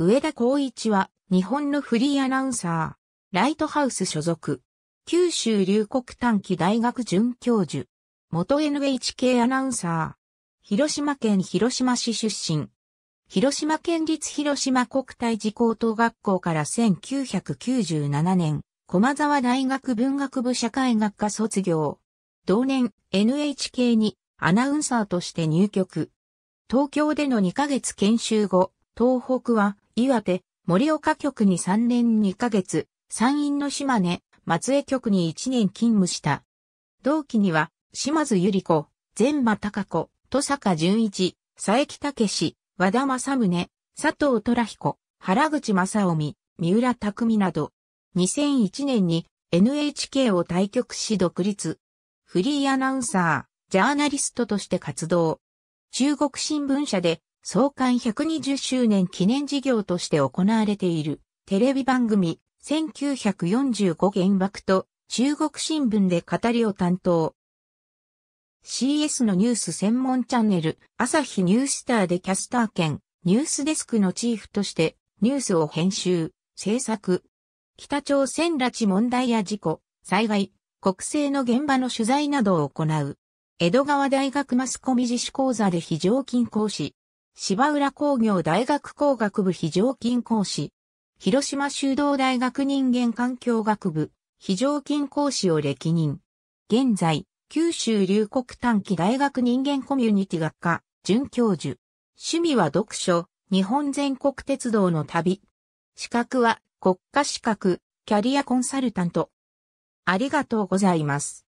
上田光一は日本のフリーアナウンサー、ライトハウス所属、九州龍谷短期大学准教授、元 NHK アナウンサー、広島県広島市出身、広島県立広島国体児高等学校から1997年、駒沢大学文学部社会学科卒業。同年 NHK にアナウンサーとして入局。東京での2ヶ月研修後、東北は岩手、森岡局に3年2ヶ月、山陰の島根、松江局に1年勤務した。同期には、島津百合子、善馬高子、戸坂淳一、佐伯武史、和田正宗、佐藤虎彦、原口正臣、三浦拓海など、2001年に NHK を対局し独立。フリーアナウンサー、ジャーナリストとして活動。中国新聞社で創刊120周年記念事業として行われているテレビ番組1945原爆と中国新聞で語りを担当。CS のニュース専門チャンネル朝日ニュースターでキャスター兼ニュースデスクのチーフとしてニュースを編集、制作。北朝鮮拉致問題や事故、災害、国政の現場の取材などを行う。江戸川大学マスコミ自主講座で非常勤講師。芝浦工業大学工学部非常勤講師、広島修道大学人間環境学部、非常勤講師を歴任。現在、九州龍谷短期大学人間コミュニティ学科、准教授。趣味は読書、日本全国鉄道の旅。資格は国家資格、キャリアコンサルタント。ありがとうございます。